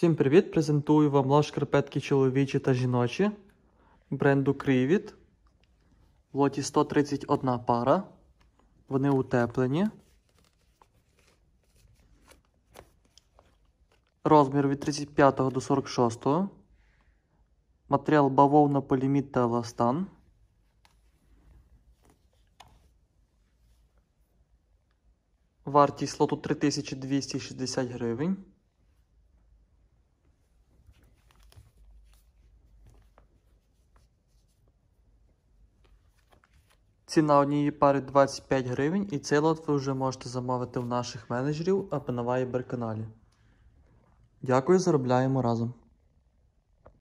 Всім привіт! Презентую вам лаш шкарпетки чоловічі та жіночі бренду Кривіт. В лоті 131 пара. Вони утеплені. Розмір від 35 до 46. Матеріал бавовна поліміт та еластан. Вартість лоту 3260 гривень. Ціна однієї пари 25 гривень, і цей лот ви вже можете замовити у наших менеджерів або на Viber каналі. Дякую, заробляємо разом!